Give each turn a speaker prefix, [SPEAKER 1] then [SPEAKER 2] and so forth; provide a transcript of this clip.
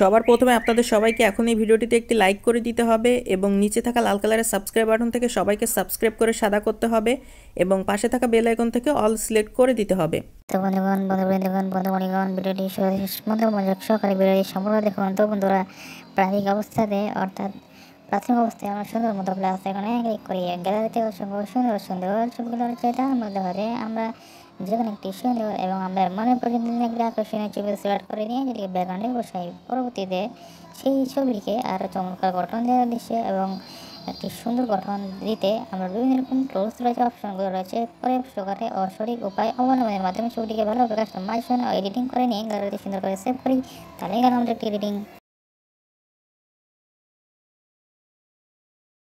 [SPEAKER 1] সবার প্রথমে আপনাদের সবাইকে এখন এই ভিডিওটিতে একটি লাইক করে দিতে হবে এবং নিচে থাকা লাল কালারের সাবস্ক্রাইব বাটন থেকে সবাইকে সাবস্ক্রাইব করে সাদা করতে হবে এবং পাশে থাকা বেল আইকন থেকে অল সিলেক্ট করে দিতে হবে
[SPEAKER 2] তো বন্ধুগণ বন্ধুবৃন্দগণ বন্ধুমণিগণ ভিডিওটি মনোযোগ সহকারে ভিডিওটি সম্পূর্ণ দেখুন তো বন্ধুরা প্রাথমিক অবস্থাতে অর্থাৎ প্রাথমিক অবস্থায় আমরা সুন্দর মতো প্লাস এখানে ক্লিক করি গ্যালারিতে অসংখ্য সুন্দর সুন্দর ছবিগুলোর চাহিদা মধ্যে আমরা যেখানে একটি সুন্দর এবং আমরা মনে করে একটি আকর্ষণীয় ছবি সিলেক্ট করে নিয়ে যেটিকে ব্যাকগ্রাউন্ডে বসাই পরবর্তীতে সেই ছবিকে আরও চমৎকার গঠন দেওয়ার দৃশ্যে এবং একটি সুন্দর গঠন দিতে আমরা বিভিন্ন রকম টোলস রয়েছে অপশনগুলো রয়েছে পরে সহকারে ও সঠিক উপায় অবলম্বনের মাধ্যমে ছবিটিকে ভালোভাবে কাস্টমাইজেশন ও এডিটিং করে নিয়ে গ্যালারিতে সুন্দর করে সেভ করি তাহলে গেল আমাদের একটি এডিটিং